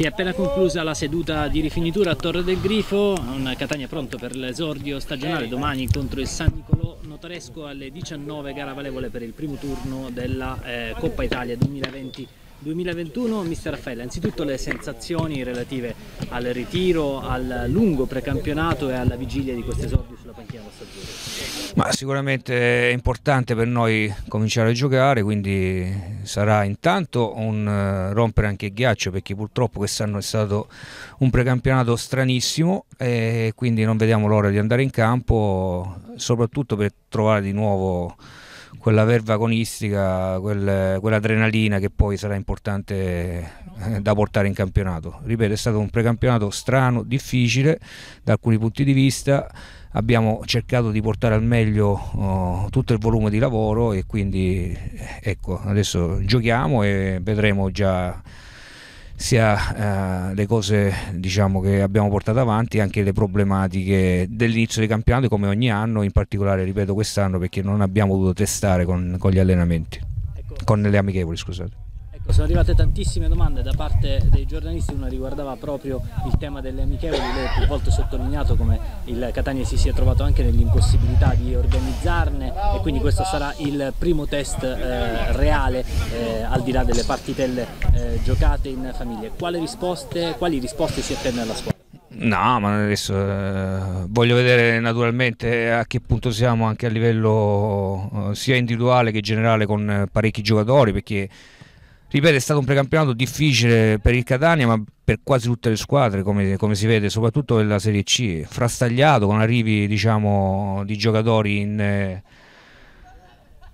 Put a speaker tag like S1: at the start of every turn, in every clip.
S1: Si è appena conclusa la seduta di rifinitura a Torre del Grifo, un Catania pronto per l'esordio stagionale eh. domani contro il San Nicolò Notaresco alle 19, gara valevole per il primo turno della eh, Coppa Italia 2020. 2021, mister Raffaella, innanzitutto le sensazioni relative al ritiro, al lungo precampionato e alla vigilia di questo esordio sulla panchina
S2: rossa Ma sicuramente è importante per noi cominciare a giocare, quindi sarà intanto un eh, rompere anche il ghiaccio perché purtroppo quest'anno è stato un precampionato stranissimo e quindi non vediamo l'ora di andare in campo, soprattutto per trovare di nuovo quella verva agonistica, quel, quell'adrenalina che poi sarà importante eh, da portare in campionato. Ripeto, è stato un precampionato strano, difficile da alcuni punti di vista, abbiamo cercato di portare al meglio oh, tutto il volume di lavoro e quindi eh, ecco, adesso giochiamo e vedremo già sia eh, le cose diciamo, che abbiamo portato avanti, anche le problematiche dell'inizio dei campionati come ogni anno, in particolare ripeto quest'anno perché non abbiamo dovuto testare con, con gli allenamenti, ecco. con le amichevoli scusate.
S1: Ecco, sono arrivate tantissime domande da parte dei giornalisti, una riguardava proprio il tema delle amichevoli, lei più volte sottolineato come il Catania si sia trovato anche nell'impossibilità di organizzarne e quindi questo sarà il primo test eh, reale eh, al di là delle partitelle eh, giocate in famiglia. Quali risposte, quali risposte si attende alla squadra?
S2: No, ma adesso eh, voglio vedere naturalmente a che punto siamo anche a livello eh, sia individuale che generale con eh, parecchi giocatori perché ripeto è stato un precampionato difficile per il Catania ma per quasi tutte le squadre come, come si vede soprattutto della Serie C frastagliato con arrivi diciamo, di giocatori in eh,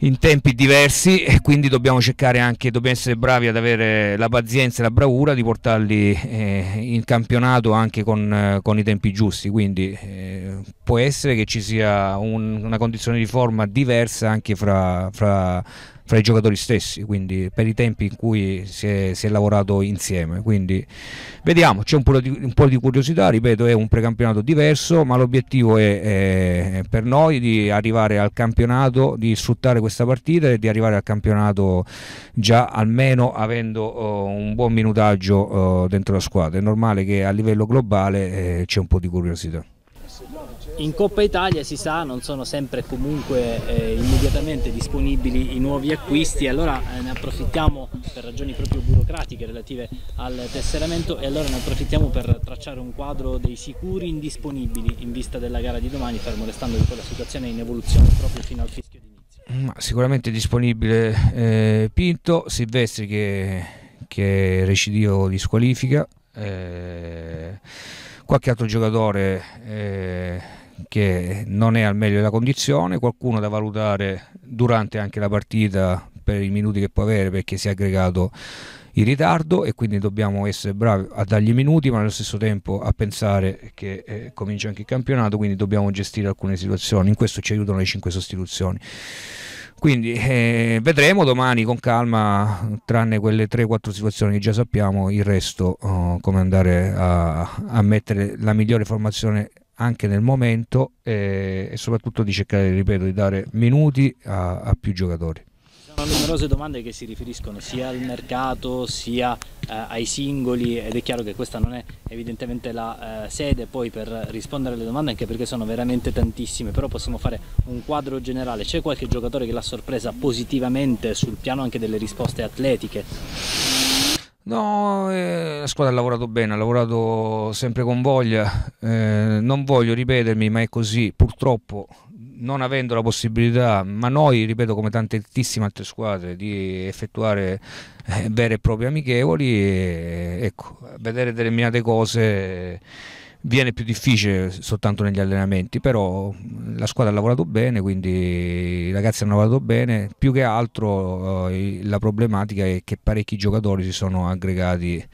S2: in tempi diversi e quindi dobbiamo cercare anche, dobbiamo essere bravi ad avere la pazienza e la bravura di portarli eh, in campionato anche con, eh, con, i tempi giusti, quindi eh, può essere che ci sia un, una condizione di forma diversa anche fra, fra fra i giocatori stessi, quindi per i tempi in cui si è, si è lavorato insieme. Quindi vediamo, c'è un, un, po' di curiosità, ripeto, è un precampionato diverso, ma l'obiettivo è, è, per noi di arrivare al campionato, di sfruttare questa partita e di arrivare al campionato già almeno avendo uh, un buon minutaggio uh, dentro la squadra. È normale che a livello globale eh, c'è un po' di curiosità.
S1: In Coppa Italia si sa non sono sempre e comunque eh, immediatamente disponibili i nuovi acquisti allora eh, ne approfittiamo per ragioni proprio burocratiche relative al tesseramento e allora ne approfittiamo per tracciare un quadro dei sicuri indisponibili in vista della gara di domani fermo restando che poi la situazione è in evoluzione proprio fino al fischio di
S2: inizio. Ma sicuramente disponibile eh, Pinto, Silvestri che, che è recidivo di squalifica
S1: eh,
S2: qualche altro giocatore eh, che non è al meglio della condizione, qualcuno da valutare durante anche la partita per i minuti che può avere perché si è aggregato in ritardo e quindi dobbiamo essere bravi a dargli i minuti ma allo stesso tempo a pensare che eh, comincia anche il campionato quindi dobbiamo gestire alcune situazioni in questo ci aiutano le 5 sostituzioni quindi eh, vedremo domani con calma tranne quelle 3-4 situazioni che già sappiamo il resto oh, come andare a, a mettere la migliore formazione anche nel momento eh, e soprattutto di cercare, ripeto, di dare minuti a, a più giocatori.
S1: Sono numerose domande che si riferiscono sia al mercato sia eh, ai singoli ed è chiaro che questa non è evidentemente la eh, sede poi per rispondere alle domande anche perché sono veramente tantissime, però possiamo fare un quadro generale. C'è qualche giocatore che l'ha sorpresa positivamente sul piano anche delle risposte atletiche?
S2: No, eh, la squadra ha lavorato bene, ha lavorato sempre con voglia, eh, non voglio ripetermi, ma è così, purtroppo non avendo la possibilità, ma noi, ripeto, come tantissime altre squadre, di effettuare eh, vere e proprie amichevoli, e, eh, ecco, vedere determinate cose viene più difficile soltanto negli allenamenti, però mm, la squadra ha lavorato bene, quindi i ragazzi hanno lavorato bene, più che altro eh, la problematica è che parecchi giocatori si sono aggregati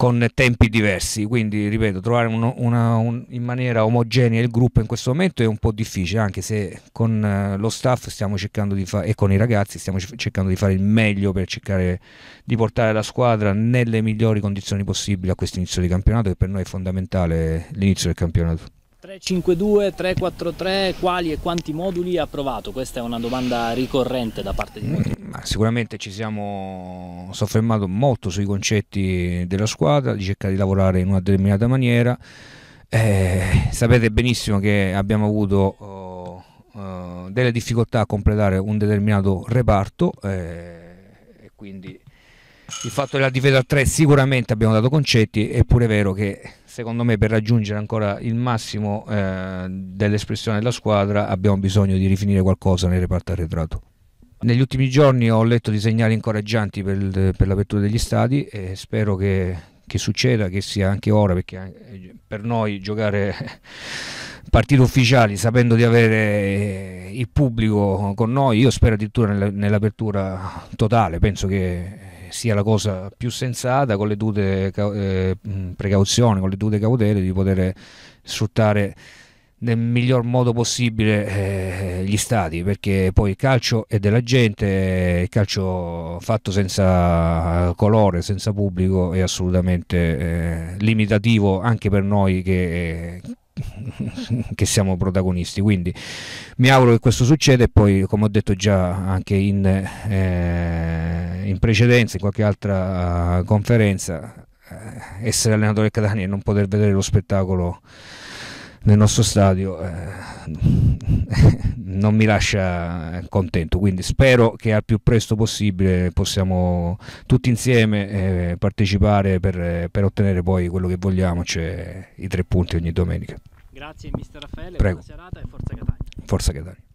S2: con tempi diversi, quindi ripeto, trovare uno, una, un, in maniera omogenea il gruppo in questo momento è un po' difficile, anche se con eh, lo staff stiamo cercando di fare e con i ragazzi stiamo cercando di fare il meglio per cercare di portare la squadra nelle migliori condizioni possibili a questo inizio di campionato che per noi è fondamentale l'inizio del campionato.
S1: 352, 343, quali e quanti moduli ha provato? Questa è una domanda ricorrente da parte di
S2: mm, molti. Sicuramente ci siamo soffermati molto sui concetti della squadra, di cercare di lavorare in una determinata maniera. Eh, sapete benissimo che abbiamo avuto oh, oh, delle difficoltà a completare un determinato reparto eh, e quindi il fatto della difesa a tre sicuramente abbiamo dato concetti, eppure è vero che secondo me per raggiungere ancora il massimo eh, dell'espressione della squadra abbiamo bisogno di rifinire qualcosa nel reparto arretrato. Negli ultimi giorni ho letto di segnali incoraggianti per, per l'apertura degli stadi e spero che, che succeda, che sia anche ora, perché eh, per noi giocare partite ufficiali sapendo di avere eh, il pubblico con noi, io spero addirittura nell'apertura totale, penso che sia la cosa più sensata con le dovute eh, precauzioni, con le dovute cautele di poter sfruttare nel miglior modo possibile eh, gli stati perché poi il calcio è della gente il calcio fatto senza colore senza pubblico è assolutamente eh, limitativo anche per noi che eh, che siamo protagonisti. Quindi mi auguro che questo succeda e poi, come ho detto già anche in, eh, in precedenza, in qualche altra eh, conferenza, eh, essere allenatore del Catania e non poter vedere lo spettacolo nel nostro stadio eh, non mi lascia contento quindi spero che al più presto possibile possiamo tutti insieme eh, partecipare per, eh, per, ottenere poi quello che vogliamo
S1: cioè
S2: i tre punti ogni domenica
S1: Grazie mister Raffaele, Prego. buona serata e forza Catania.
S2: Forza Catania.